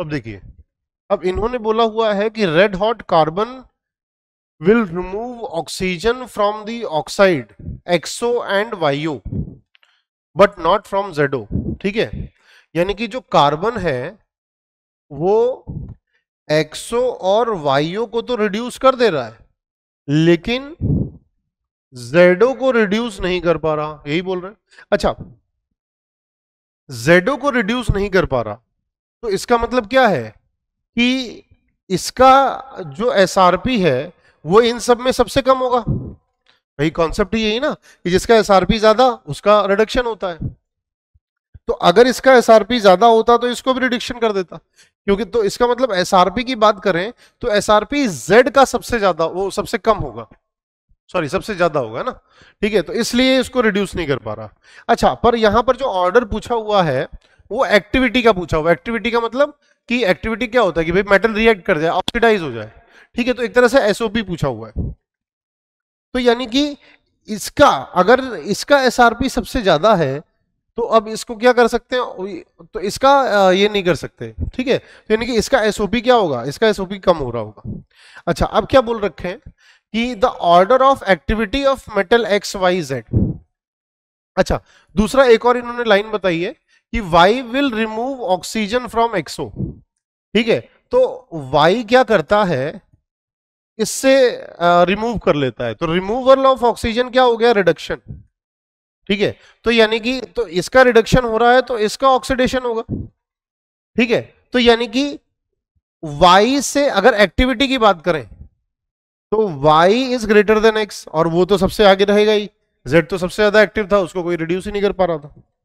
अब देखिए अब इन्होंने बोला हुआ है कि red hot carbon will remove oxygen from the oxide X O and Y O but not from Z O ठीक है यानी कि जो कार्बन है वो एक्सो और वाईओ को तो रिड्यूस कर दे रहा है लेकिन जेडो को रिड्यूस नहीं कर पा रहा यही बोल रहे अच्छा जेडो को रिड्यूस नहीं कर पा रहा तो इसका मतलब क्या है कि इसका जो एस है वो इन सब में सबसे कम होगा वही कॉन्सेप्ट यही ना कि जिसका एस ज्यादा उसका रिडक्शन होता है तो अगर इसका एस ज्यादा होता तो इसको भी रिडक्शन कर देता क्योंकि तो इसका मतलब एस की बात करें तो एस जेड का सबसे ज्यादा वो सबसे कम होगा सॉरी सबसे ज्यादा होगा ना ठीक है तो इसलिए इसको रिड्यूस नहीं कर पा रहा अच्छा पर यहां पर जो ऑर्डर पूछा हुआ है वो एक्टिविटी का पूछा हुआ एक्टिविटी का मतलब कि एक्टिविटी क्या होता है कि भाई मेटल रिएक्ट कर जाए ऑक्सीडाइज हो जाए ठीक है तो एक तरह से एसओपी पूछा हुआ है तो यानी कि इसका अगर इसका एसआरपी सबसे ज्यादा है तो अब इसको क्या कर सकते हैं तो इसका ये नहीं कर सकते ठीक है तो यानी कि इसका एसओपी क्या होगा इसका एसओपी कम हो रहा होगा अच्छा अब क्या बोल रखे हैं कि the order of activity of metal X Y Z अच्छा दूसरा एक और इन्होंने लाइन बताई है कि Y will remove oxygen from X O ठीक है तो वाई क्या करता है इससे रिमूव कर लेता है तो रिमूवल ऑफ ऑक्सीजन क्या हो गया रिडक्शन ठीक है तो यानी कि तो इसका रिडक्शन हो रहा है तो इसका ऑक्सीडेशन होगा ठीक है तो यानी कि y से अगर एक्टिविटी की बात करें तो y is greater than x और वो तो सबसे आगे रहेगा ही z तो सबसे ज्यादा एक्टिव था उसको कोई रिड्यूस ही नहीं कर पा रहा था